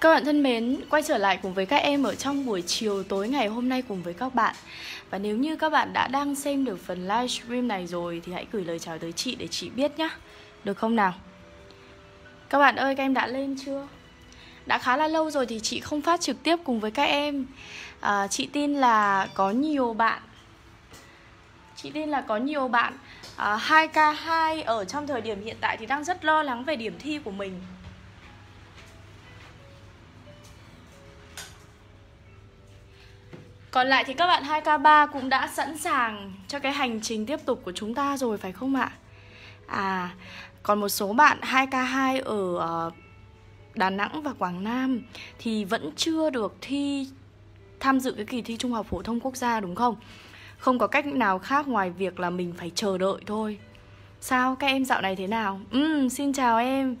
Các bạn thân mến, quay trở lại cùng với các em ở trong buổi chiều tối ngày hôm nay cùng với các bạn Và nếu như các bạn đã đang xem được phần livestream này rồi thì hãy gửi lời chào tới chị để chị biết nhé, Được không nào? Các bạn ơi, các em đã lên chưa? Đã khá là lâu rồi thì chị không phát trực tiếp cùng với các em à, Chị tin là có nhiều bạn Chị tin là có nhiều bạn à, 2K2 ở trong thời điểm hiện tại thì đang rất lo lắng về điểm thi của mình Còn lại thì các bạn 2K3 cũng đã sẵn sàng cho cái hành trình tiếp tục của chúng ta rồi phải không ạ? À, còn một số bạn 2K2 ở ờ, Đà Nẵng và Quảng Nam thì vẫn chưa được thi tham dự cái kỳ thi Trung học phổ thông quốc gia đúng không? Không có cách nào khác ngoài việc là mình phải chờ đợi thôi. Sao các em dạo này thế nào? Ừ, xin chào em.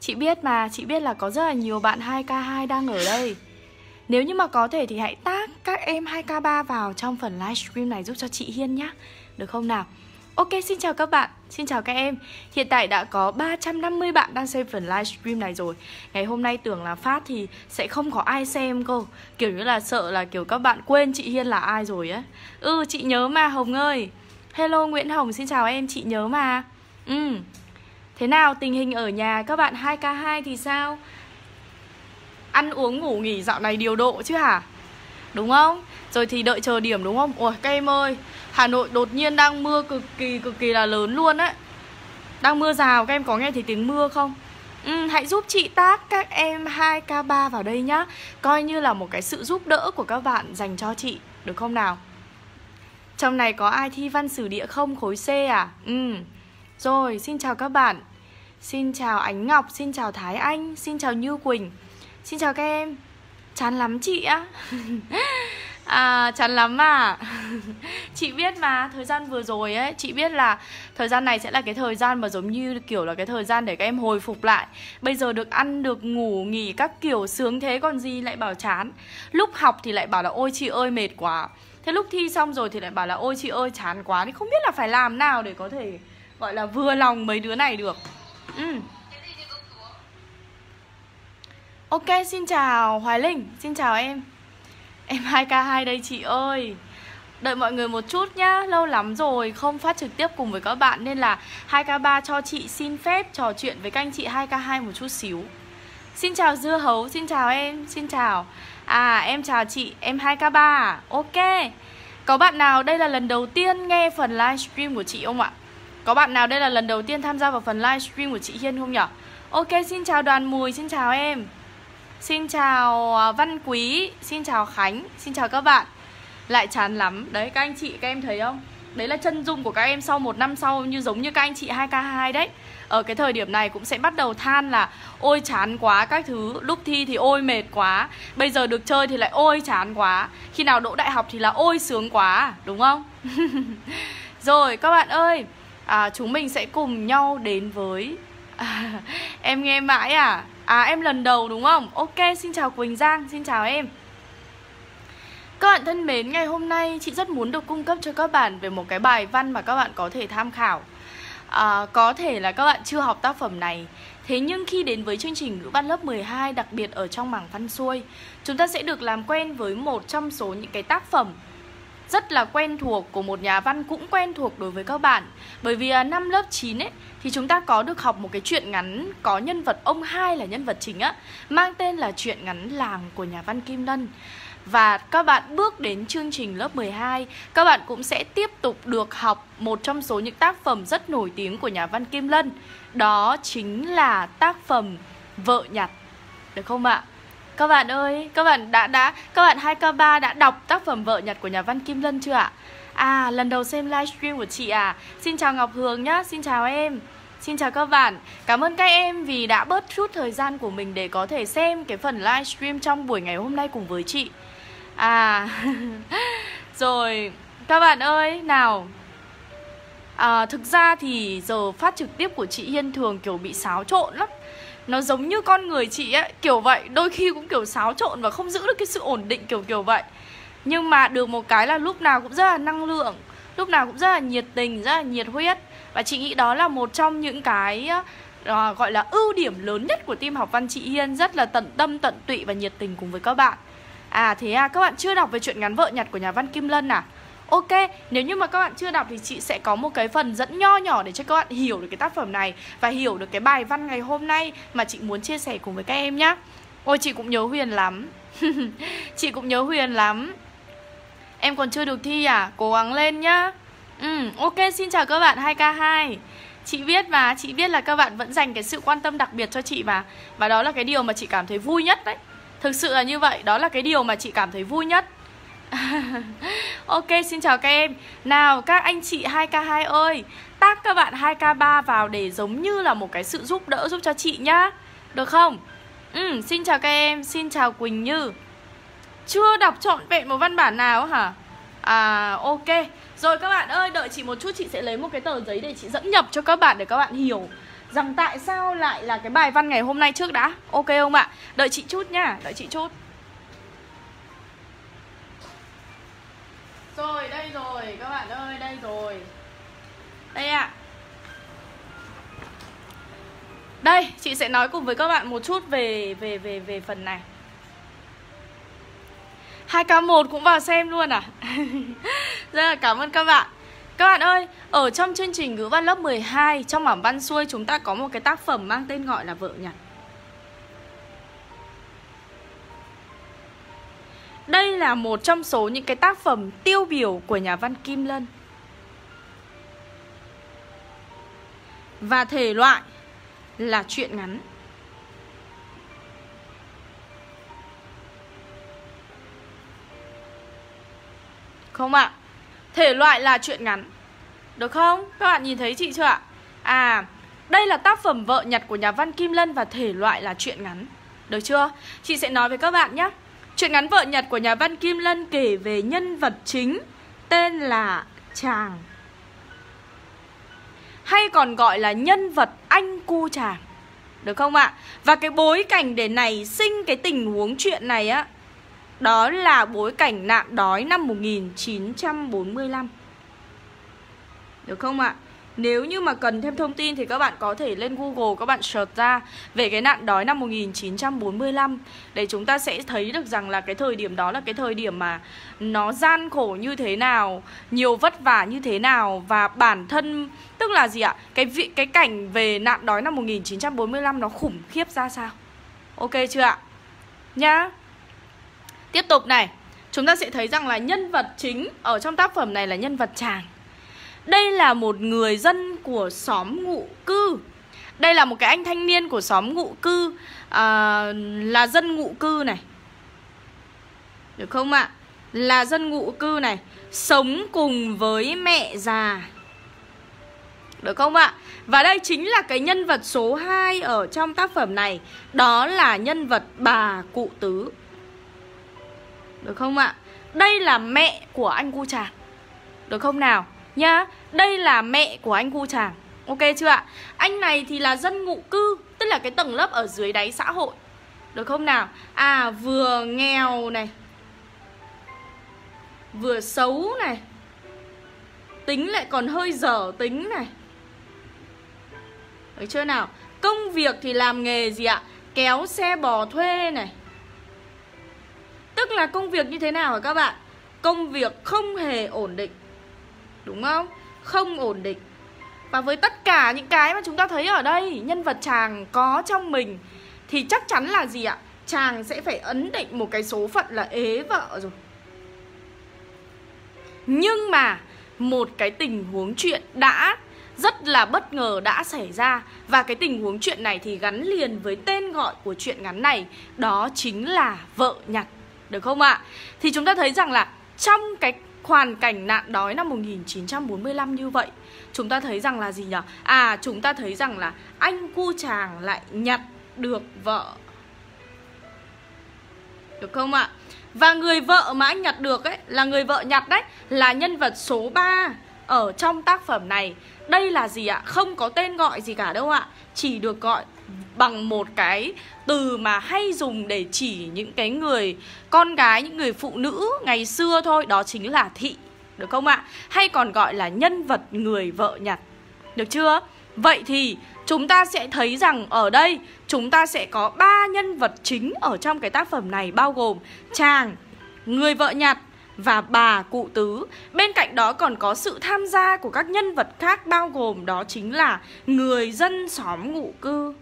Chị biết mà, chị biết là có rất là nhiều bạn 2K2 đang ở đây. Nếu như mà có thể thì hãy tác các em 2K3 vào trong phần livestream này giúp cho chị Hiên nhá Được không nào? Ok, xin chào các bạn, xin chào các em Hiện tại đã có 350 bạn đang xem phần livestream này rồi Ngày hôm nay tưởng là phát thì sẽ không có ai xem cô Kiểu như là sợ là kiểu các bạn quên chị Hiên là ai rồi á Ừ, chị nhớ mà Hồng ơi Hello Nguyễn Hồng, xin chào em, chị nhớ mà Ừ Thế nào tình hình ở nhà các bạn 2K2 thì sao? Ăn uống ngủ nghỉ dạo này điều độ chứ hả Đúng không? Rồi thì đợi chờ điểm đúng không? Ôi các em ơi Hà Nội đột nhiên đang mưa cực kỳ cực kỳ là lớn luôn đấy Đang mưa rào các em có nghe thấy tiếng mưa không? Ừ, hãy giúp chị tác các em 2K3 vào đây nhá Coi như là một cái sự giúp đỡ của các bạn dành cho chị Được không nào? Trong này có ai thi văn sử địa không khối C à? Ừ Rồi, xin chào các bạn Xin chào Ánh Ngọc, xin chào Thái Anh, xin chào Như Quỳnh Xin chào các em Chán lắm chị á À chán lắm à Chị biết mà Thời gian vừa rồi ấy Chị biết là Thời gian này sẽ là cái thời gian mà giống như kiểu là cái thời gian để các em hồi phục lại Bây giờ được ăn, được ngủ, nghỉ các kiểu sướng thế còn gì lại bảo chán Lúc học thì lại bảo là ôi chị ơi mệt quá Thế lúc thi xong rồi thì lại bảo là ôi chị ơi chán quá Thì không biết là phải làm nào để có thể gọi là vừa lòng mấy đứa này được Ừ Ok, xin chào Hoài Linh, xin chào em Em 2K2 đây chị ơi Đợi mọi người một chút nhá Lâu lắm rồi không phát trực tiếp cùng với các bạn Nên là 2K3 cho chị xin phép trò chuyện với các anh chị 2K2 một chút xíu Xin chào Dưa Hấu, xin chào em, xin chào À em chào chị, em 2K3 à? Ok Có bạn nào đây là lần đầu tiên nghe phần livestream của chị không ạ? Có bạn nào đây là lần đầu tiên tham gia vào phần livestream của chị Hiên không nhở? Ok, xin chào đoàn mùi, xin chào em Xin chào à, Văn Quý, xin chào Khánh, xin chào các bạn Lại chán lắm, đấy các anh chị các em thấy không? Đấy là chân dung của các em sau một năm sau như giống như các anh chị 2K2 đấy Ở cái thời điểm này cũng sẽ bắt đầu than là Ôi chán quá các thứ, lúc thi thì ôi mệt quá Bây giờ được chơi thì lại ôi chán quá Khi nào đỗ đại học thì là ôi sướng quá, đúng không? Rồi các bạn ơi, à, chúng mình sẽ cùng nhau đến với Em nghe mãi à? À em lần đầu đúng không? Ok, xin chào Quỳnh Giang, xin chào em các bạn thân mến, ngày hôm nay chị rất muốn được cung cấp cho các bạn về một cái bài văn mà các bạn có thể tham khảo à, Có thể là các bạn chưa học tác phẩm này Thế nhưng khi đến với chương trình ngữ văn lớp 12 đặc biệt ở trong mảng văn xuôi Chúng ta sẽ được làm quen với một trong số những cái tác phẩm rất là quen thuộc của một nhà văn cũng quen thuộc đối với các bạn. Bởi vì à, năm lớp 9 ấy thì chúng ta có được học một cái truyện ngắn có nhân vật ông hai là nhân vật chính á, mang tên là truyện ngắn làng của nhà văn Kim Lân. Và các bạn bước đến chương trình lớp 12, các bạn cũng sẽ tiếp tục được học một trong số những tác phẩm rất nổi tiếng của nhà văn Kim Lân. Đó chính là tác phẩm Vợ Nhặt. Được không ạ? Các bạn ơi, các bạn đã đã các bạn hai k ba đã đọc tác phẩm Vợ Nhật của nhà văn Kim Lân chưa ạ? À, lần đầu xem livestream của chị à. Xin chào Ngọc Hường nhá, xin chào em. Xin chào các bạn, cảm ơn các em vì đã bớt chút thời gian của mình để có thể xem cái phần livestream trong buổi ngày hôm nay cùng với chị À, rồi các bạn ơi, nào à, Thực ra thì giờ phát trực tiếp của chị Hiên thường kiểu bị xáo trộn lắm nó giống như con người chị ấy kiểu vậy đôi khi cũng kiểu xáo trộn và không giữ được cái sự ổn định kiểu kiểu vậy nhưng mà được một cái là lúc nào cũng rất là năng lượng lúc nào cũng rất là nhiệt tình rất là nhiệt huyết và chị nghĩ đó là một trong những cái à, gọi là ưu điểm lớn nhất của team học văn chị Hiên rất là tận tâm tận tụy và nhiệt tình cùng với các bạn à thế à các bạn chưa đọc về chuyện ngắn vợ nhặt của nhà văn Kim Lân à Ok, nếu như mà các bạn chưa đọc thì chị sẽ có một cái phần dẫn nho nhỏ để cho các bạn hiểu được cái tác phẩm này và hiểu được cái bài văn ngày hôm nay mà chị muốn chia sẻ cùng với các em nhá. Ôi chị cũng nhớ Huyền lắm. chị cũng nhớ Huyền lắm. Em còn chưa được thi à? Cố gắng lên nhá. Ừ, ok, xin chào các bạn 2K2 Chị biết mà, chị biết là các bạn vẫn dành cái sự quan tâm đặc biệt cho chị mà Và đó là cái điều mà chị cảm thấy vui nhất đấy Thực sự là như vậy, đó là cái điều mà chị cảm thấy vui nhất ok, xin chào các em Nào các anh chị 2K2 ơi Tác các bạn 2K3 vào để giống như là một cái sự giúp đỡ giúp cho chị nhá Được không? Ừ, xin chào các em, xin chào Quỳnh Như Chưa đọc trọn vẹn một văn bản nào hả? À, ok Rồi các bạn ơi, đợi chị một chút chị sẽ lấy một cái tờ giấy để chị dẫn nhập cho các bạn để các bạn hiểu Rằng tại sao lại là cái bài văn ngày hôm nay trước đã Ok không ạ? Đợi chị chút nha, đợi chị chút rồi đây rồi các bạn ơi đây rồi đây ạ à. đây chị sẽ nói cùng với các bạn một chút về về về về phần này 2K1 cũng vào xem luôn à Rất là cảm ơn các bạn Các bạn ơi, ở trong chương trình ngữ văn lớp 12 Trong bảng văn xuôi chúng ta có một cái tác phẩm mang tên gọi là Vợ Nhặt Đây là một trong số những cái tác phẩm tiêu biểu của nhà văn Kim Lân Và thể loại là truyện ngắn Không ạ? Thể loại là truyện ngắn Được không? Các bạn nhìn thấy chị chưa ạ? À, đây là tác phẩm Vợ nhặt của nhà văn Kim Lân và thể loại là truyện ngắn Được chưa? Chị sẽ nói với các bạn nhé Chuyện ngắn vợ Nhật của nhà văn Kim Lân kể về nhân vật chính tên là Chàng Hay còn gọi là nhân vật anh cu chàng Được không ạ? À? Và cái bối cảnh để nảy sinh cái tình huống chuyện này á Đó là bối cảnh nạn đói năm 1945 Được không ạ? À? Nếu như mà cần thêm thông tin thì các bạn có thể lên Google các bạn search ra về cái nạn đói năm 1945 để chúng ta sẽ thấy được rằng là cái thời điểm đó là cái thời điểm mà nó gian khổ như thế nào, nhiều vất vả như thế nào và bản thân tức là gì ạ? Cái vị cái cảnh về nạn đói năm 1945 nó khủng khiếp ra sao. Ok chưa ạ? Nhá. Tiếp tục này, chúng ta sẽ thấy rằng là nhân vật chính ở trong tác phẩm này là nhân vật chàng đây là một người dân của xóm ngụ cư Đây là một cái anh thanh niên của xóm ngụ cư à, Là dân ngụ cư này Được không ạ? Là dân ngụ cư này Sống cùng với mẹ già được không ạ? Và đây chính là cái nhân vật số 2 ở trong tác phẩm này Đó là nhân vật bà cụ tứ Được không ạ? Đây là mẹ của anh cu chàng Được không nào? nhá Đây là mẹ của anh Khu Tràng Ok chưa ạ? Anh này thì là dân ngụ cư Tức là cái tầng lớp ở dưới đáy xã hội Được không nào? À vừa nghèo này Vừa xấu này Tính lại còn hơi dở tính này Được chưa nào? Công việc thì làm nghề gì ạ? Kéo xe bò thuê này Tức là công việc như thế nào hả các bạn? Công việc không hề ổn định Đúng không? Không ổn định Và với tất cả những cái mà chúng ta thấy ở đây Nhân vật chàng có trong mình Thì chắc chắn là gì ạ? Chàng sẽ phải ấn định một cái số phận là ế vợ rồi Nhưng mà một cái tình huống chuyện đã rất là bất ngờ đã xảy ra Và cái tình huống chuyện này thì gắn liền với tên gọi của chuyện ngắn này Đó chính là vợ nhặt Được không ạ? Thì chúng ta thấy rằng là trong cái hoàn cảnh nạn đói năm 1945 như vậy Chúng ta thấy rằng là gì nhỉ? À chúng ta thấy rằng là anh cu chàng lại nhặt được vợ Được không ạ? À? Và người vợ mà anh nhặt được ấy là người vợ nhặt đấy Là nhân vật số 3 ở trong tác phẩm này Đây là gì ạ? Không có tên gọi gì cả đâu ạ Chỉ được gọi bằng một cái từ mà hay dùng để chỉ những cái người con gái, những người phụ nữ ngày xưa thôi Đó chính là thị, được không ạ? Hay còn gọi là nhân vật người vợ nhặt, được chưa? Vậy thì chúng ta sẽ thấy rằng ở đây chúng ta sẽ có ba nhân vật chính ở trong cái tác phẩm này bao gồm chàng, người vợ nhặt và bà cụ tứ Bên cạnh đó còn có sự tham gia của các nhân vật khác bao gồm đó chính là người dân xóm ngụ cư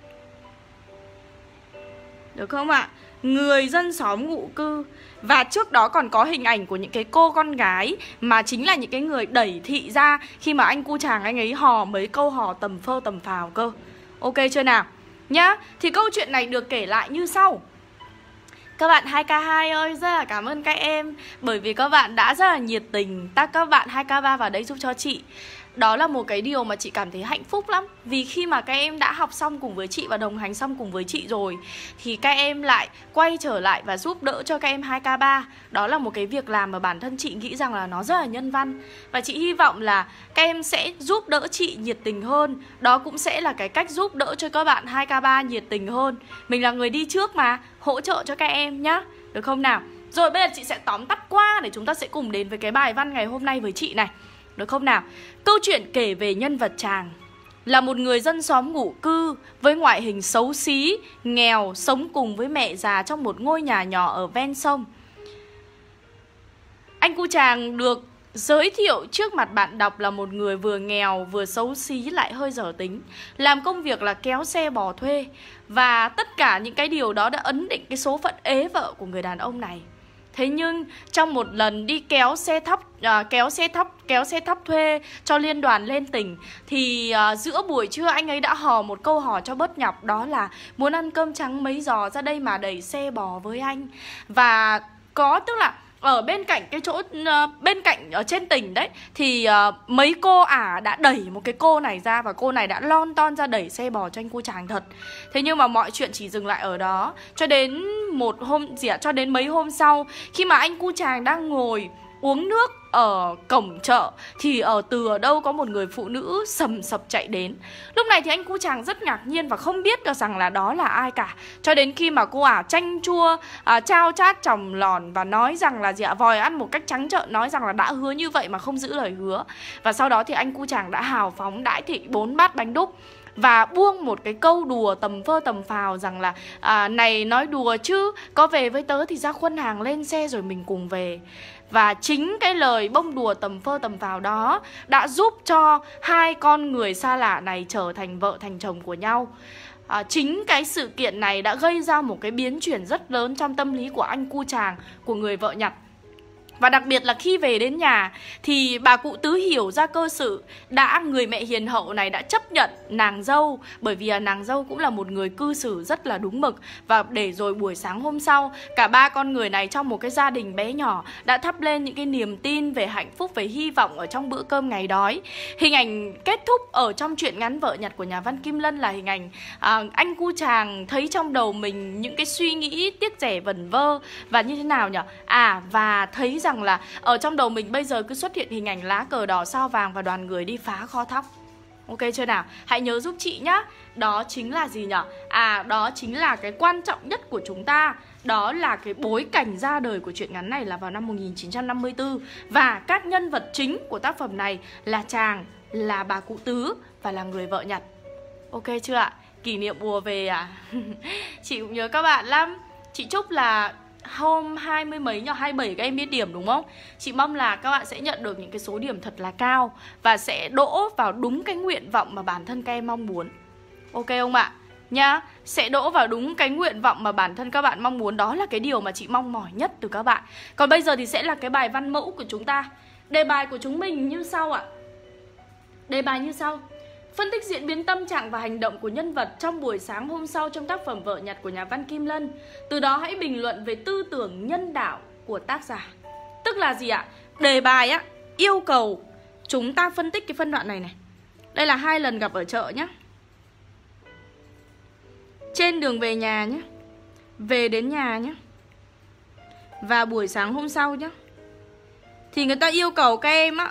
được không ạ? Người dân xóm ngụ cư Và trước đó còn có hình ảnh của những cái cô con gái Mà chính là những cái người đẩy thị ra Khi mà anh cu chàng anh ấy hò mấy câu hò tầm phơ tầm phào cơ Ok chưa nào? Nhá, thì câu chuyện này được kể lại như sau các bạn 2K2 ơi, rất là cảm ơn các em Bởi vì các bạn đã rất là nhiệt tình Tag các bạn 2K3 vào đây giúp cho chị đó là một cái điều mà chị cảm thấy hạnh phúc lắm vì khi mà các em đã học xong cùng với chị và đồng hành xong cùng với chị rồi thì các em lại quay trở lại và giúp đỡ cho các em 2K3 đó là một cái việc làm mà bản thân chị nghĩ rằng là nó rất là nhân văn và chị hy vọng là các em sẽ giúp đỡ chị nhiệt tình hơn đó cũng sẽ là cái cách giúp đỡ cho các bạn 2K3 nhiệt tình hơn mình là người đi trước mà hỗ trợ cho các em nhá được không nào rồi bây giờ chị sẽ tóm tắt qua để chúng ta sẽ cùng đến với cái bài văn ngày hôm nay với chị này được không nào? Câu chuyện kể về nhân vật chàng là một người dân xóm ngụ cư với ngoại hình xấu xí, nghèo, sống cùng với mẹ già trong một ngôi nhà nhỏ ở ven sông. Anh cu chàng được giới thiệu trước mặt bạn đọc là một người vừa nghèo, vừa xấu xí lại hơi dở tính, làm công việc là kéo xe bò thuê và tất cả những cái điều đó đã ấn định cái số phận ế vợ của người đàn ông này thế nhưng trong một lần đi kéo xe thóc à, kéo xe thóc kéo xe thóc thuê cho liên đoàn lên tỉnh thì à, giữa buổi trưa anh ấy đã hò một câu hò cho bất nhọc đó là muốn ăn cơm trắng mấy giò ra đây mà đẩy xe bò với anh và có tức là ở bên cạnh cái chỗ uh, bên cạnh ở trên tỉnh đấy thì uh, mấy cô ả à đã đẩy một cái cô này ra và cô này đã lon ton ra đẩy xe bò cho anh cô chàng thật thế nhưng mà mọi chuyện chỉ dừng lại ở đó cho đến một hôm gì ạ à, cho đến mấy hôm sau khi mà anh cu chàng đang ngồi uống nước ở cổng chợ thì ở từ ở đâu có một người phụ nữ sầm sập chạy đến. Lúc này thì anh cu chàng rất ngạc nhiên và không biết được rằng là đó là ai cả. Cho đến khi mà cô ả à chanh chua à, trao chát chồng lòn và nói rằng là gì vòi ăn một cách trắng trợn nói rằng là đã hứa như vậy mà không giữ lời hứa. Và sau đó thì anh cu chàng đã hào phóng đãi thị bốn bát bánh đúc và buông một cái câu đùa tầm phơ tầm phào rằng là à, này nói đùa chứ có về với tớ thì ra khuân hàng lên xe rồi mình cùng về và chính cái lời bông đùa tầm phơ tầm vào đó đã giúp cho hai con người xa lạ này trở thành vợ thành chồng của nhau à, chính cái sự kiện này đã gây ra một cái biến chuyển rất lớn trong tâm lý của anh cu chàng của người vợ nhặt và đặc biệt là khi về đến nhà thì bà cụ tứ hiểu ra cơ sự đã người mẹ hiền hậu này đã chấp nhận nàng dâu bởi vì nàng dâu cũng là một người cư xử rất là đúng mực và để rồi buổi sáng hôm sau cả ba con người này trong một cái gia đình bé nhỏ đã thắp lên những cái niềm tin về hạnh phúc về hy vọng ở trong bữa cơm ngày đói. Hình ảnh kết thúc ở trong truyện ngắn vợ nhặt của nhà văn Kim Lân là hình ảnh à, anh cu chàng thấy trong đầu mình những cái suy nghĩ tiếc rẻ vẩn vơ và như thế nào nhở À và thấy ra rằng là ở trong đầu mình bây giờ cứ xuất hiện hình ảnh lá cờ đỏ sao vàng và đoàn người đi phá kho thóc Ok chưa nào? Hãy nhớ giúp chị nhá Đó chính là gì nhở? À đó chính là cái quan trọng nhất của chúng ta Đó là cái bối cảnh ra đời của truyện ngắn này là vào năm 1954 Và các nhân vật chính của tác phẩm này là chàng, là bà cụ tứ và là người vợ Nhật Ok chưa ạ? Kỷ niệm bùa về à? chị cũng nhớ các bạn lắm Chị chúc là hôm 20 mấy nhờ 27 các em biết điểm đúng không? Chị mong là các bạn sẽ nhận được những cái số điểm thật là cao và sẽ đỗ vào đúng cái nguyện vọng mà bản thân các em mong muốn. Ok không ạ? À? nhá sẽ đỗ vào đúng cái nguyện vọng mà bản thân các bạn mong muốn đó là cái điều mà chị mong mỏi nhất từ các bạn còn bây giờ thì sẽ là cái bài văn mẫu của chúng ta đề bài của chúng mình như sau ạ đề bài như sau Phân tích diễn biến tâm trạng và hành động của nhân vật trong buổi sáng hôm sau trong tác phẩm Vợ nhặt của nhà văn Kim Lân. Từ đó hãy bình luận về tư tưởng nhân đạo của tác giả. Tức là gì ạ? Đề bài á yêu cầu chúng ta phân tích cái phân đoạn này này. Đây là hai lần gặp ở chợ nhé. Trên đường về nhà nhé. Về đến nhà nhé. Và buổi sáng hôm sau nhé. Thì người ta yêu cầu các em á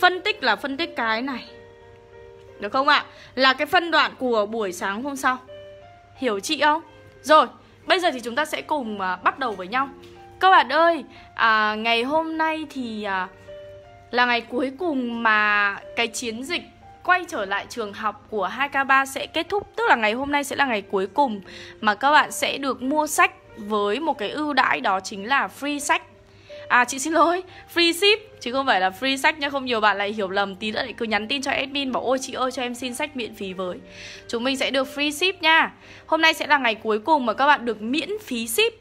phân tích là phân tích cái này được không ạ? À? Là cái phân đoạn của buổi sáng hôm sau Hiểu chị không? Rồi, bây giờ thì chúng ta sẽ cùng à, bắt đầu với nhau Các bạn ơi, à, ngày hôm nay thì à, là ngày cuối cùng mà cái chiến dịch quay trở lại trường học của 2K3 sẽ kết thúc Tức là ngày hôm nay sẽ là ngày cuối cùng mà các bạn sẽ được mua sách với một cái ưu đãi đó chính là free sách À chị xin lỗi Free ship Chứ không phải là free sách nha Không nhiều bạn lại hiểu lầm Tí nữa lại cứ nhắn tin cho admin Bảo ôi chị ơi cho em xin sách miễn phí với Chúng mình sẽ được free ship nha Hôm nay sẽ là ngày cuối cùng mà các bạn được miễn phí ship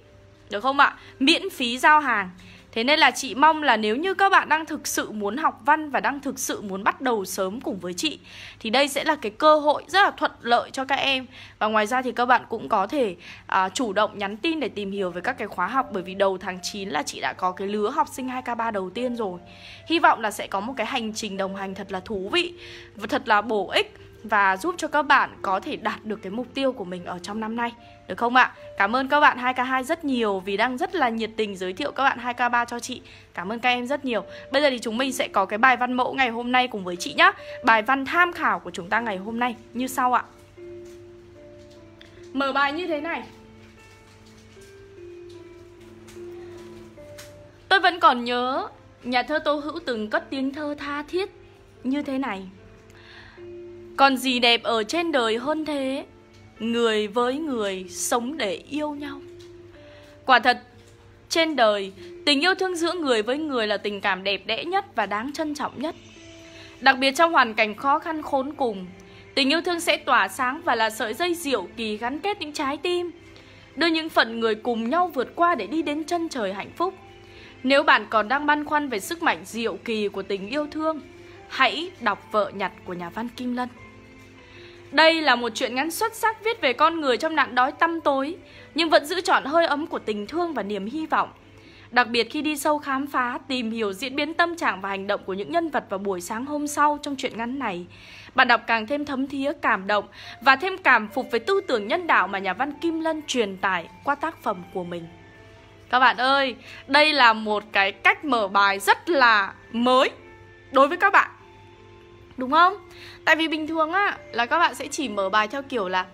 Được không ạ? Miễn phí giao hàng Thế nên là chị mong là nếu như các bạn đang thực sự muốn học văn và đang thực sự muốn bắt đầu sớm cùng với chị Thì đây sẽ là cái cơ hội rất là thuận lợi cho các em Và ngoài ra thì các bạn cũng có thể à, chủ động nhắn tin để tìm hiểu về các cái khóa học Bởi vì đầu tháng 9 là chị đã có cái lứa học sinh 2K3 đầu tiên rồi Hy vọng là sẽ có một cái hành trình đồng hành thật là thú vị và thật là bổ ích và giúp cho các bạn có thể đạt được cái mục tiêu của mình ở trong năm nay được không ạ? Cảm ơn các bạn 2K2 rất nhiều vì đang rất là nhiệt tình giới thiệu các bạn 2K3 cho chị. Cảm ơn các em rất nhiều. Bây giờ thì chúng mình sẽ có cái bài văn mẫu ngày hôm nay cùng với chị nhé. Bài văn tham khảo của chúng ta ngày hôm nay như sau ạ. Mở bài như thế này. Tôi vẫn còn nhớ nhà thơ Tô Hữu từng cất tiếng thơ tha thiết như thế này. Còn gì đẹp ở trên đời hơn thế Người với người sống để yêu nhau Quả thật Trên đời Tình yêu thương giữa người với người là tình cảm đẹp đẽ nhất và đáng trân trọng nhất Đặc biệt trong hoàn cảnh khó khăn khốn cùng Tình yêu thương sẽ tỏa sáng và là sợi dây diệu kỳ gắn kết những trái tim Đưa những phận người cùng nhau vượt qua để đi đến chân trời hạnh phúc Nếu bạn còn đang băn khoăn về sức mạnh diệu kỳ của tình yêu thương Hãy đọc Vợ Nhặt của nhà văn Kim Lân đây là một chuyện ngắn xuất sắc viết về con người trong nạn đói tăm tối, nhưng vẫn giữ trọn hơi ấm của tình thương và niềm hy vọng. Đặc biệt khi đi sâu khám phá, tìm hiểu diễn biến tâm trạng và hành động của những nhân vật vào buổi sáng hôm sau trong chuyện ngắn này, bạn đọc càng thêm thấm thía, cảm động và thêm cảm phục với tư tưởng nhân đạo mà nhà văn Kim Lân truyền tải qua tác phẩm của mình. Các bạn ơi, đây là một cái cách mở bài rất là mới đối với các bạn đúng không? Tại vì bình thường á là các bạn sẽ chỉ mở bài theo kiểu là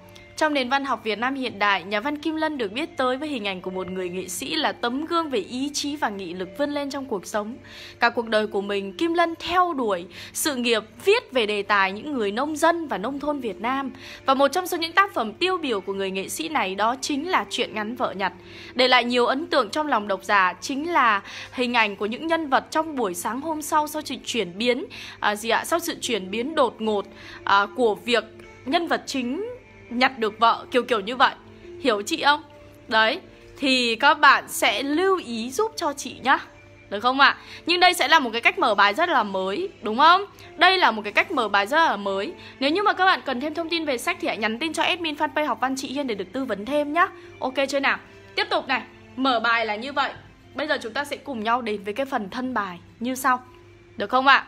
trong nền văn học Việt Nam hiện đại, nhà văn Kim Lân được biết tới với hình ảnh của một người nghệ sĩ là tấm gương về ý chí và nghị lực vươn lên trong cuộc sống. Cả cuộc đời của mình, Kim Lân theo đuổi sự nghiệp viết về đề tài những người nông dân và nông thôn Việt Nam. Và một trong số những tác phẩm tiêu biểu của người nghệ sĩ này đó chính là truyện ngắn vợ nhặt. Để lại nhiều ấn tượng trong lòng độc giả chính là hình ảnh của những nhân vật trong buổi sáng hôm sau sau sự chuyển biến à, gì ạ, sau sự chuyển biến đột ngột à, của việc nhân vật chính nhặt được vợ kiểu kiểu như vậy hiểu chị không đấy thì các bạn sẽ lưu ý giúp cho chị nhá được không ạ? À? Nhưng đây sẽ là một cái cách mở bài rất là mới, đúng không? Đây là một cái cách mở bài rất là mới. Nếu như mà các bạn cần thêm thông tin về sách thì hãy nhắn tin cho admin fanpage học văn chị Hiên để được tư vấn thêm nhá. Ok chưa nào? Tiếp tục này, mở bài là như vậy. Bây giờ chúng ta sẽ cùng nhau đến với cái phần thân bài như sau. Được không ạ? À?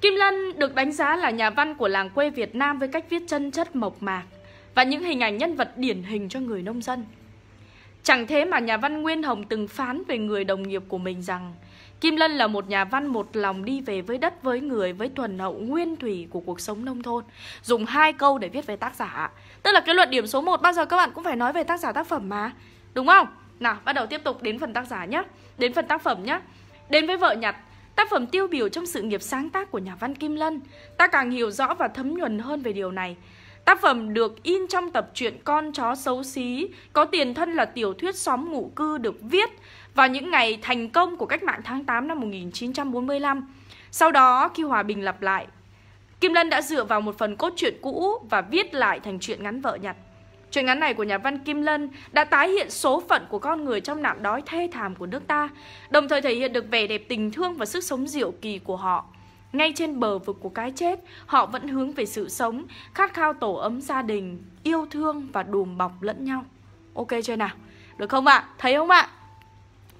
Kim Lân được đánh giá là nhà văn của làng quê Việt Nam với cách viết chân chất mộc mạc và những hình ảnh nhân vật điển hình cho người nông dân. Chẳng thế mà nhà văn Nguyên Hồng từng phán về người đồng nghiệp của mình rằng Kim Lân là một nhà văn một lòng đi về với đất, với người, với thuần hậu nguyên thủy của cuộc sống nông thôn Dùng hai câu để viết về tác giả Tức là cái luận điểm số 1 bao giờ các bạn cũng phải nói về tác giả tác phẩm mà Đúng không? Nào, bắt đầu tiếp tục đến phần tác giả nhé Đến phần tác phẩm nhé Đến với vợ nhặt Tác phẩm tiêu biểu trong sự nghiệp sáng tác của nhà văn Kim Lân, ta càng hiểu rõ và thấm nhuần hơn về điều này. Tác phẩm được in trong tập truyện Con chó xấu xí, có tiền thân là tiểu thuyết xóm ngụ cư được viết vào những ngày thành công của cách mạng tháng 8 năm 1945. Sau đó, khi hòa bình lặp lại, Kim Lân đã dựa vào một phần cốt truyện cũ và viết lại thành truyện ngắn vợ nhặt. Chuyện ngắn này của nhà văn Kim Lân đã tái hiện số phận của con người trong nạn đói thê thảm của nước ta, đồng thời thể hiện được vẻ đẹp tình thương và sức sống diệu kỳ của họ. Ngay trên bờ vực của cái chết, họ vẫn hướng về sự sống, khát khao tổ ấm gia đình, yêu thương và đùm bọc lẫn nhau. Ok chưa nào? Được không ạ? À? Thấy không ạ? À?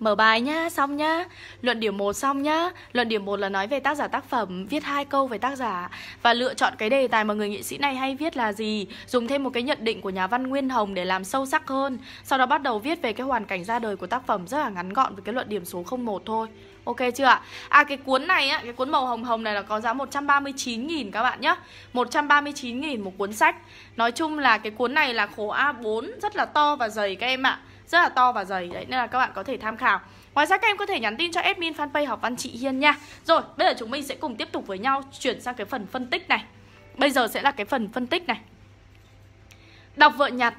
mở bài nhá, xong nhá. Luận điểm 1 xong nhá. Luận điểm 1 là nói về tác giả tác phẩm, viết hai câu về tác giả và lựa chọn cái đề tài mà người nghệ sĩ này hay viết là gì, dùng thêm một cái nhận định của nhà văn Nguyên Hồng để làm sâu sắc hơn. Sau đó bắt đầu viết về cái hoàn cảnh ra đời của tác phẩm rất là ngắn gọn với cái luận điểm số 01 thôi. Ok chưa ạ? À cái cuốn này á, cái cuốn màu hồng hồng này là có giá 139 000 các bạn nhá. 139 000 một cuốn sách. Nói chung là cái cuốn này là khổ A4 rất là to và dày các em ạ rất là to và dày đấy nên là các bạn có thể tham khảo ngoài ra các em có thể nhắn tin cho admin fanpage học văn chị hiên nha rồi bây giờ chúng mình sẽ cùng tiếp tục với nhau chuyển sang cái phần phân tích này bây giờ sẽ là cái phần phân tích này đọc vợ nhặt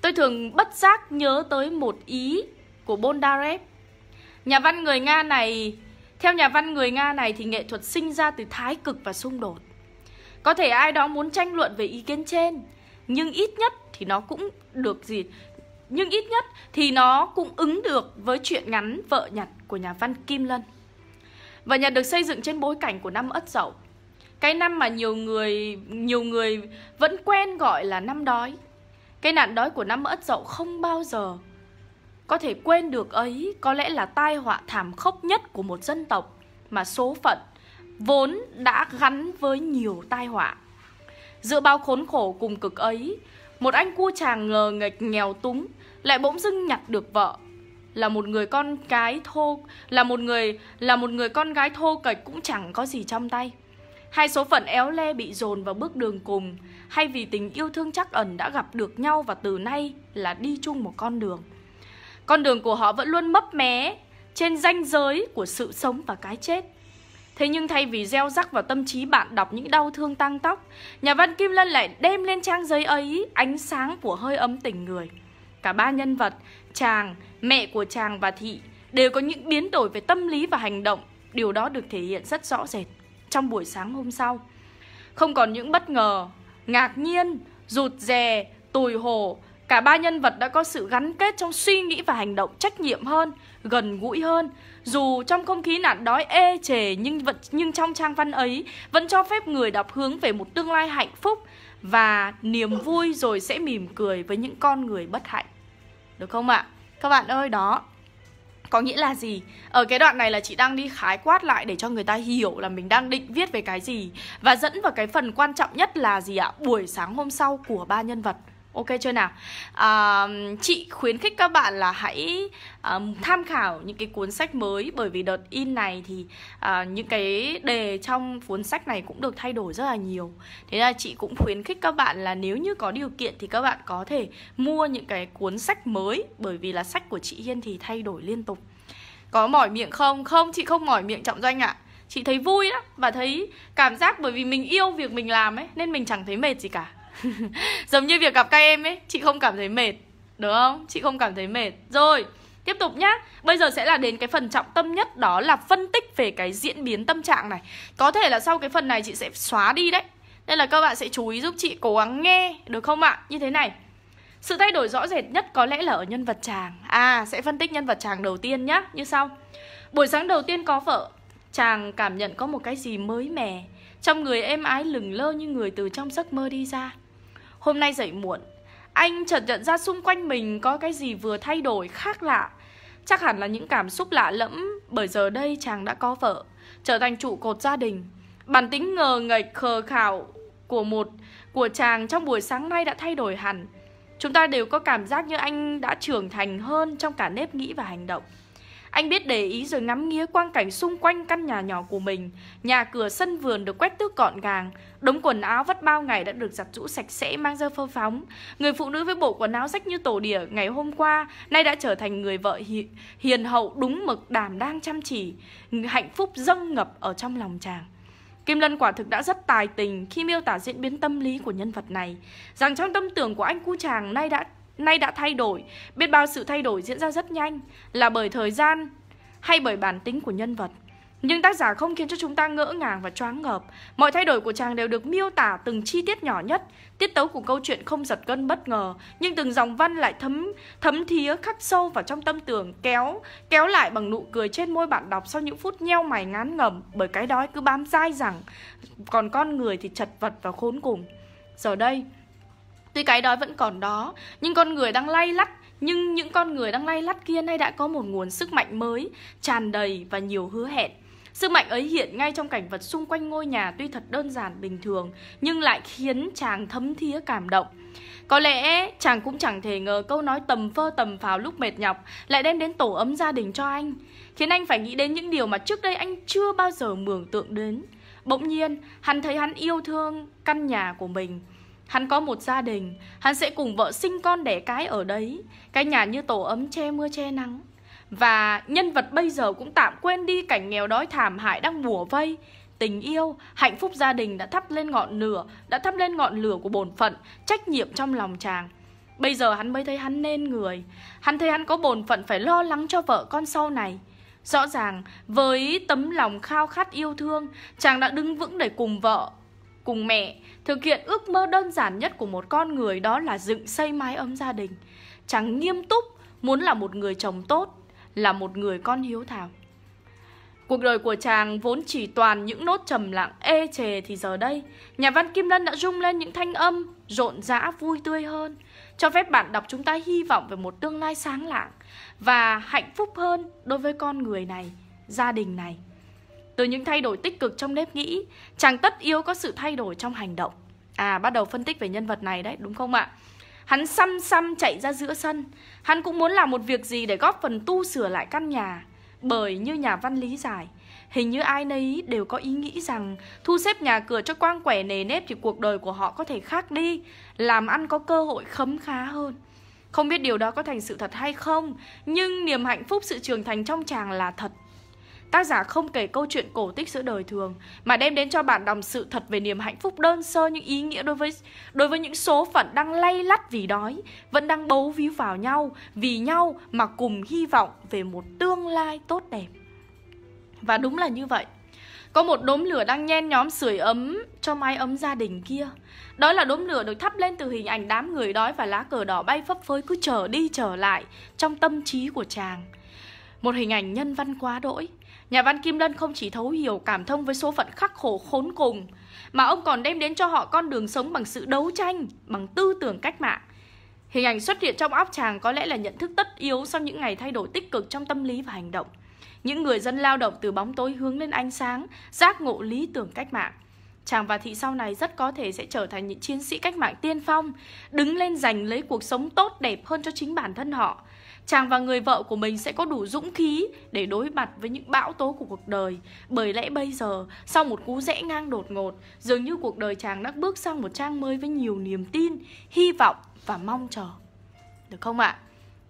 tôi thường bất giác nhớ tới một ý của bondarev nhà văn người nga này theo nhà văn người nga này thì nghệ thuật sinh ra từ thái cực và xung đột có thể ai đó muốn tranh luận về ý kiến trên nhưng ít nhất thì nó cũng được gì nhưng ít nhất thì nó cũng ứng được với chuyện ngắn Vợ Nhật của nhà văn Kim Lân. và Nhật được xây dựng trên bối cảnh của năm Ất Dậu. Cái năm mà nhiều người nhiều người vẫn quen gọi là năm đói. Cái nạn đói của năm Ất Dậu không bao giờ có thể quên được ấy có lẽ là tai họa thảm khốc nhất của một dân tộc mà số phận vốn đã gắn với nhiều tai họa. Giữa bao khốn khổ cùng cực ấy, một anh cua chàng ngờ nghệch nghèo túng lại bỗng dưng nhặt được vợ là một người con cái thô là một người là một người con gái thô kệch cũng chẳng có gì trong tay hai số phận éo le bị dồn vào bước đường cùng hay vì tình yêu thương chắc ẩn đã gặp được nhau và từ nay là đi chung một con đường con đường của họ vẫn luôn mấp mé trên ranh giới của sự sống và cái chết Thế nhưng thay vì gieo rắc vào tâm trí bạn đọc những đau thương tăng tóc, nhà văn Kim Lân lại đem lên trang giấy ấy ánh sáng của hơi ấm tình người. Cả ba nhân vật, chàng, mẹ của chàng và thị đều có những biến đổi về tâm lý và hành động, điều đó được thể hiện rất rõ rệt trong buổi sáng hôm sau. Không còn những bất ngờ, ngạc nhiên, rụt rè, tùy hổ. Cả ba nhân vật đã có sự gắn kết trong suy nghĩ và hành động trách nhiệm hơn, gần gũi hơn. Dù trong không khí nạn đói ê chề nhưng vẫn nhưng trong trang văn ấy vẫn cho phép người đọc hướng về một tương lai hạnh phúc và niềm vui rồi sẽ mỉm cười với những con người bất hạnh. Được không ạ? À? Các bạn ơi đó. Có nghĩa là gì? Ở cái đoạn này là chị đang đi khái quát lại để cho người ta hiểu là mình đang định viết về cái gì Và dẫn vào cái phần quan trọng nhất là gì ạ? Buổi sáng hôm sau của ba nhân vật Ok chưa nào? À, chị khuyến khích các bạn là hãy à, tham khảo những cái cuốn sách mới bởi vì đợt in này thì à, những cái đề trong cuốn sách này cũng được thay đổi rất là nhiều. Thế là chị cũng khuyến khích các bạn là nếu như có điều kiện thì các bạn có thể mua những cái cuốn sách mới bởi vì là sách của chị Hiên thì thay đổi liên tục. Có mỏi miệng không? Không, chị không mỏi miệng trọng doanh ạ. À. Chị thấy vui lắm và thấy cảm giác bởi vì mình yêu việc mình làm ấy nên mình chẳng thấy mệt gì cả Giống như việc gặp các em ấy Chị không cảm thấy mệt Đúng không? Chị không cảm thấy mệt Rồi Tiếp tục nhá Bây giờ sẽ là đến cái phần trọng tâm nhất Đó là phân tích về cái diễn biến tâm trạng này Có thể là sau cái phần này chị sẽ xóa đi đấy Nên là các bạn sẽ chú ý giúp chị cố gắng nghe Được không ạ? Như thế này sự thay đổi rõ rệt nhất có lẽ là ở nhân vật chàng À sẽ phân tích nhân vật chàng đầu tiên nhá Như sau Buổi sáng đầu tiên có vợ Chàng cảm nhận có một cái gì mới mẻ Trong người êm ái lừng lơ như người từ trong giấc mơ đi ra Hôm nay dậy muộn, anh chợt nhận ra xung quanh mình có cái gì vừa thay đổi khác lạ. Chắc hẳn là những cảm xúc lạ lẫm bởi giờ đây chàng đã có vợ, trở thành trụ cột gia đình. Bản tính ngờ nghệch khờ khảo của một của chàng trong buổi sáng nay đã thay đổi hẳn. Chúng ta đều có cảm giác như anh đã trưởng thành hơn trong cả nếp nghĩ và hành động. Anh biết để ý rồi ngắm nghía quang cảnh xung quanh căn nhà nhỏ của mình. Nhà cửa sân vườn được quét tước gọn gàng, đống quần áo vất bao ngày đã được giặt rũ sạch sẽ mang ra phơ phóng. Người phụ nữ với bộ quần áo rách như tổ đỉa ngày hôm qua nay đã trở thành người vợ hi hiền hậu đúng mực đảm đang chăm chỉ, hạnh phúc dâng ngập ở trong lòng chàng. Kim Lân quả thực đã rất tài tình khi miêu tả diễn biến tâm lý của nhân vật này Rằng trong tâm tưởng của anh cu chàng nay đã nay đã thay đổi, biết bao sự thay đổi diễn ra rất nhanh là bởi thời gian hay bởi bản tính của nhân vật. Nhưng tác giả không khiến cho chúng ta ngỡ ngàng và choáng ngợp. Mọi thay đổi của chàng đều được miêu tả từng chi tiết nhỏ nhất. Tiết tấu của câu chuyện không giật gân bất ngờ, nhưng từng dòng văn lại thấm thấm thía khắc sâu vào trong tâm tưởng, kéo kéo lại bằng nụ cười trên môi bạn đọc sau những phút nheo mày ngán ngẩm bởi cái đói cứ bám dai rằng còn con người thì chật vật và khốn cùng. Giờ đây, Tuy cái đói vẫn còn đó, nhưng con người đang lay lắt nhưng những con người đang lay lắt kia nay đã có một nguồn sức mạnh mới, tràn đầy và nhiều hứa hẹn. Sức mạnh ấy hiện ngay trong cảnh vật xung quanh ngôi nhà tuy thật đơn giản bình thường nhưng lại khiến chàng thấm thía cảm động. Có lẽ chàng cũng chẳng thể ngờ câu nói tầm phơ tầm phào lúc mệt nhọc lại đem đến tổ ấm gia đình cho anh, khiến anh phải nghĩ đến những điều mà trước đây anh chưa bao giờ mường tượng đến. Bỗng nhiên, hắn thấy hắn yêu thương căn nhà của mình, Hắn có một gia đình, hắn sẽ cùng vợ sinh con đẻ cái ở đấy, cái nhà như tổ ấm che mưa che nắng. Và nhân vật bây giờ cũng tạm quên đi cảnh nghèo đói thảm hại đang bủa vây, tình yêu, hạnh phúc gia đình đã thắp lên ngọn lửa, đã thắp lên ngọn lửa của bổn phận, trách nhiệm trong lòng chàng. Bây giờ hắn mới thấy hắn nên người, hắn thấy hắn có bổn phận phải lo lắng cho vợ con sau này. Rõ ràng, với tấm lòng khao khát yêu thương, chàng đã đứng vững để cùng vợ, cùng mẹ, thực hiện ước mơ đơn giản nhất của một con người đó là dựng xây mái ấm gia đình. Chẳng nghiêm túc muốn là một người chồng tốt, là một người con hiếu thảo. Cuộc đời của chàng vốn chỉ toàn những nốt trầm lặng ê chề thì giờ đây, nhà văn Kim Lân đã rung lên những thanh âm rộn rã vui tươi hơn, cho phép bạn đọc chúng ta hy vọng về một tương lai sáng lạng và hạnh phúc hơn đối với con người này, gia đình này. Từ những thay đổi tích cực trong nếp nghĩ, chàng tất yếu có sự thay đổi trong hành động. À, bắt đầu phân tích về nhân vật này đấy, đúng không ạ? Hắn xăm xăm chạy ra giữa sân Hắn cũng muốn làm một việc gì để góp phần tu sửa lại căn nhà Bởi như nhà văn lý giải Hình như ai nấy đều có ý nghĩ rằng Thu xếp nhà cửa cho quang quẻ nề nếp Thì cuộc đời của họ có thể khác đi Làm ăn có cơ hội khấm khá hơn Không biết điều đó có thành sự thật hay không Nhưng niềm hạnh phúc sự trưởng thành trong chàng là thật Tác giả không kể câu chuyện cổ tích giữa đời thường mà đem đến cho bạn đọc sự thật về niềm hạnh phúc đơn sơ những ý nghĩa đối với đối với những số phận đang lay lắt vì đói, vẫn đang bấu víu vào nhau, vì nhau mà cùng hy vọng về một tương lai tốt đẹp. Và đúng là như vậy. Có một đốm lửa đang nhen nhóm sưởi ấm cho mái ấm gia đình kia. Đó là đốm lửa được thắp lên từ hình ảnh đám người đói và lá cờ đỏ bay phấp phới cứ trở đi trở lại trong tâm trí của chàng. Một hình ảnh nhân văn quá đỗi Nhà văn Kim Lân không chỉ thấu hiểu cảm thông với số phận khắc khổ khốn cùng, mà ông còn đem đến cho họ con đường sống bằng sự đấu tranh, bằng tư tưởng cách mạng. Hình ảnh xuất hiện trong óc chàng có lẽ là nhận thức tất yếu sau những ngày thay đổi tích cực trong tâm lý và hành động. Những người dân lao động từ bóng tối hướng lên ánh sáng, giác ngộ lý tưởng cách mạng. Chàng và thị sau này rất có thể sẽ trở thành những chiến sĩ cách mạng tiên phong, đứng lên giành lấy cuộc sống tốt đẹp hơn cho chính bản thân họ, chàng và người vợ của mình sẽ có đủ dũng khí để đối mặt với những bão tố của cuộc đời. Bởi lẽ bây giờ, sau một cú rẽ ngang đột ngột, dường như cuộc đời chàng đã bước sang một trang mới với nhiều niềm tin, hy vọng và mong chờ. Được không ạ? À?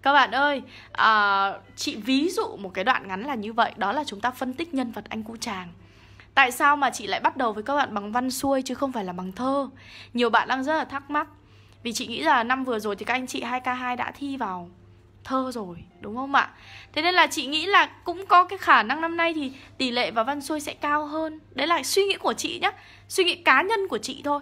Các bạn ơi, à, chị ví dụ một cái đoạn ngắn là như vậy, đó là chúng ta phân tích nhân vật anh cu chàng. Tại sao mà chị lại bắt đầu với các bạn bằng văn xuôi chứ không phải là bằng thơ? Nhiều bạn đang rất là thắc mắc. Vì chị nghĩ là năm vừa rồi thì các anh chị 2K2 đã thi vào thơ rồi đúng không ạ thế nên là chị nghĩ là cũng có cái khả năng năm nay thì tỷ lệ vào văn xuôi sẽ cao hơn đấy là suy nghĩ của chị nhá suy nghĩ cá nhân của chị thôi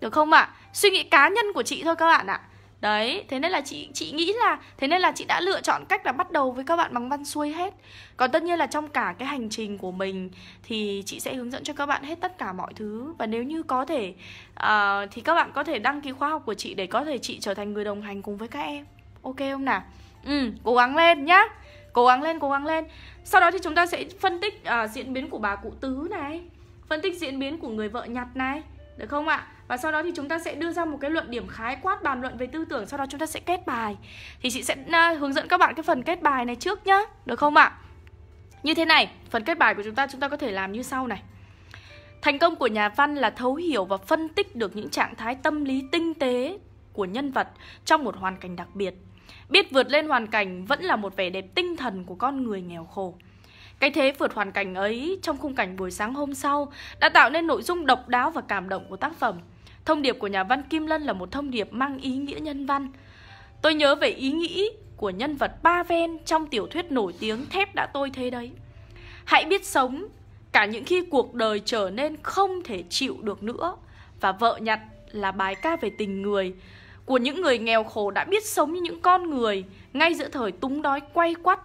được không ạ suy nghĩ cá nhân của chị thôi các bạn ạ đấy thế nên là chị chị nghĩ là thế nên là chị đã lựa chọn cách là bắt đầu với các bạn bằng văn xuôi hết còn tất nhiên là trong cả cái hành trình của mình thì chị sẽ hướng dẫn cho các bạn hết tất cả mọi thứ và nếu như có thể uh, thì các bạn có thể đăng ký khóa học của chị để có thể chị trở thành người đồng hành cùng với các em ok không nào Ừ, cố gắng lên nhá Cố gắng lên, cố gắng lên Sau đó thì chúng ta sẽ phân tích uh, diễn biến của bà cụ tứ này Phân tích diễn biến của người vợ nhặt này Được không ạ? Và sau đó thì chúng ta sẽ đưa ra một cái luận điểm khái quát bàn luận về tư tưởng Sau đó chúng ta sẽ kết bài Thì chị sẽ uh, hướng dẫn các bạn cái phần kết bài này trước nhá Được không ạ? Như thế này, phần kết bài của chúng ta chúng ta có thể làm như sau này Thành công của nhà văn là thấu hiểu và phân tích được những trạng thái tâm lý tinh tế của nhân vật trong một hoàn cảnh đặc biệt Biết vượt lên hoàn cảnh vẫn là một vẻ đẹp tinh thần của con người nghèo khổ. Cái thế vượt hoàn cảnh ấy trong khung cảnh buổi sáng hôm sau đã tạo nên nội dung độc đáo và cảm động của tác phẩm. Thông điệp của nhà văn Kim Lân là một thông điệp mang ý nghĩa nhân văn. Tôi nhớ về ý nghĩ của nhân vật Ba Ven trong tiểu thuyết nổi tiếng Thép đã tôi thế đấy. Hãy biết sống, cả những khi cuộc đời trở nên không thể chịu được nữa. Và vợ nhặt là bài ca về tình người của những người nghèo khổ đã biết sống như những con người ngay giữa thời túng đói quay quắt.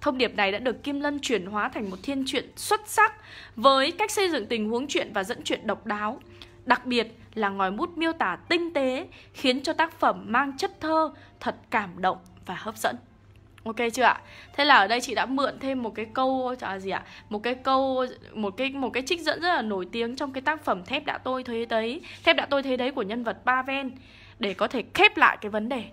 Thông điệp này đã được Kim Lân chuyển hóa thành một thiên truyện xuất sắc với cách xây dựng tình huống chuyện và dẫn truyện độc đáo. Đặc biệt là ngòi bút miêu tả tinh tế khiến cho tác phẩm mang chất thơ thật cảm động và hấp dẫn. Ok chưa ạ? Thế là ở đây chị đã mượn thêm một cái câu à gì ạ? Một cái câu một cái một cái trích dẫn rất là nổi tiếng trong cái tác phẩm Thép đã tôi thấy đấy, Thép đã tôi thấy đấy của nhân vật Pavel để có thể khép lại cái vấn đề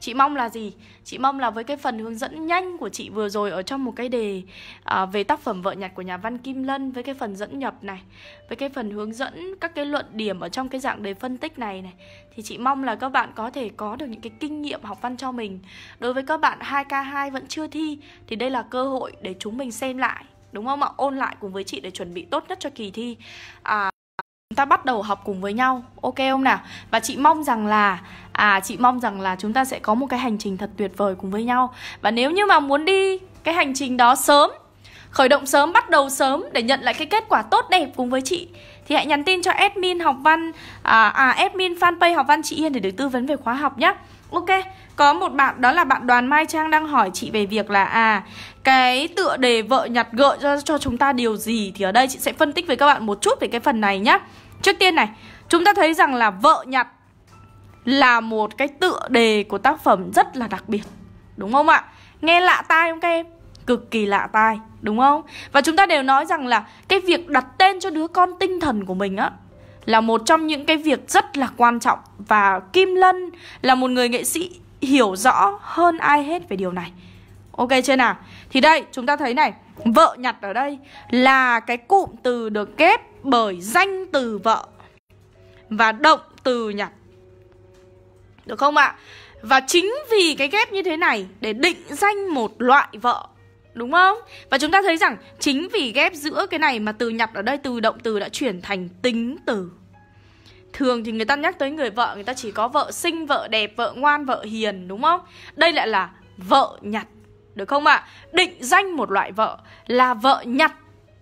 chị mong là gì chị mong là với cái phần hướng dẫn nhanh của chị vừa rồi ở trong một cái đề à, về tác phẩm vợ nhặt của nhà văn kim lân với cái phần dẫn nhập này với cái phần hướng dẫn các cái luận điểm ở trong cái dạng đề phân tích này này thì chị mong là các bạn có thể có được những cái kinh nghiệm học văn cho mình đối với các bạn 2k2 vẫn chưa thi thì đây là cơ hội để chúng mình xem lại đúng không ạ ôn lại cùng với chị để chuẩn bị tốt nhất cho kỳ thi à, chúng ta bắt đầu học cùng với nhau ok không nào và chị mong rằng là à chị mong rằng là chúng ta sẽ có một cái hành trình thật tuyệt vời cùng với nhau và nếu như mà muốn đi cái hành trình đó sớm khởi động sớm bắt đầu sớm để nhận lại cái kết quả tốt đẹp cùng với chị thì hãy nhắn tin cho admin học văn à, à admin fanpage học văn chị Yên để được tư vấn về khóa học nhé ok có một bạn đó là bạn Đoàn Mai Trang đang hỏi chị về việc là à cái tựa đề vợ nhặt gợi cho cho chúng ta điều gì thì ở đây chị sẽ phân tích với các bạn một chút về cái phần này nhá. Trước tiên này, chúng ta thấy rằng là vợ nhặt là một cái tựa đề của tác phẩm rất là đặc biệt. Đúng không ạ? Nghe lạ tai không các em? Cực kỳ lạ tai, đúng không? Và chúng ta đều nói rằng là cái việc đặt tên cho đứa con tinh thần của mình á là một trong những cái việc rất là quan trọng và Kim Lân là một người nghệ sĩ hiểu rõ hơn ai hết về điều này Ok chưa nào? Thì đây, chúng ta thấy này Vợ nhặt ở đây là cái cụm từ được ghép bởi danh từ vợ Và động từ nhặt Được không ạ? Và chính vì cái ghép như thế này để định danh một loại vợ Đúng không? Và chúng ta thấy rằng chính vì ghép giữa cái này mà từ nhặt ở đây từ động từ đã chuyển thành tính từ thường thì người ta nhắc tới người vợ người ta chỉ có vợ xinh vợ đẹp vợ ngoan vợ hiền đúng không đây lại là vợ nhặt được không ạ à? định danh một loại vợ là vợ nhặt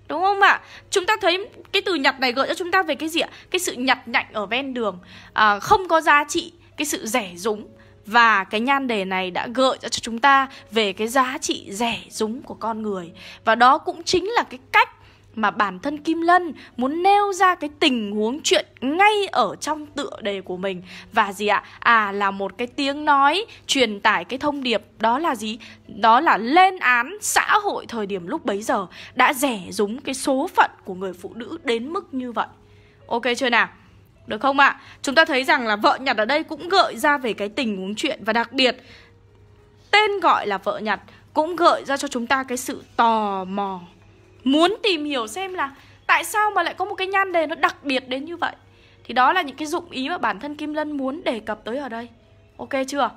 đúng không ạ à? chúng ta thấy cái từ nhặt này gợi cho chúng ta về cái gì ạ cái sự nhặt nhạnh ở ven đường à, không có giá trị cái sự rẻ rúng và cái nhan đề này đã gợi cho chúng ta về cái giá trị rẻ rúng của con người và đó cũng chính là cái cách mà bản thân Kim Lân muốn nêu ra cái tình huống chuyện ngay ở trong tựa đề của mình và gì ạ? À là một cái tiếng nói truyền tải cái thông điệp đó là gì? Đó là lên án xã hội thời điểm lúc bấy giờ đã rẻ rúng cái số phận của người phụ nữ đến mức như vậy. Ok chưa nào? Được không ạ? À? Chúng ta thấy rằng là vợ nhặt ở đây cũng gợi ra về cái tình huống chuyện và đặc biệt tên gọi là vợ nhặt cũng gợi ra cho chúng ta cái sự tò mò muốn tìm hiểu xem là tại sao mà lại có một cái nhan đề nó đặc biệt đến như vậy thì đó là những cái dụng ý mà bản thân Kim Lân muốn đề cập tới ở đây ok chưa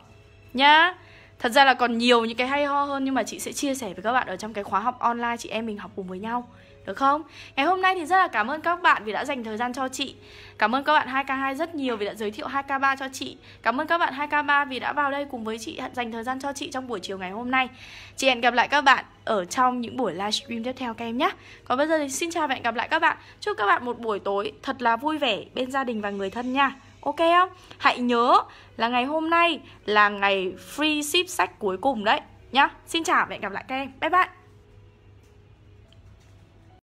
nhá thật ra là còn nhiều những cái hay ho hơn nhưng mà chị sẽ chia sẻ với các bạn ở trong cái khóa học online chị em mình học cùng với nhau được không? Ngày hôm nay thì rất là cảm ơn các bạn vì đã dành thời gian cho chị. Cảm ơn các bạn 2K2 rất nhiều vì đã giới thiệu 2K3 cho chị. Cảm ơn các bạn 2K3 vì đã vào đây cùng với chị dành thời gian cho chị trong buổi chiều ngày hôm nay. Chị hẹn gặp lại các bạn ở trong những buổi livestream tiếp theo các em nhé. Còn bây giờ thì xin chào và hẹn gặp lại các bạn. Chúc các bạn một buổi tối thật là vui vẻ bên gia đình và người thân nha. Ok không? Hãy nhớ là ngày hôm nay là ngày free ship sách cuối cùng đấy nhá. Xin chào và hẹn gặp lại các em. Bye bye.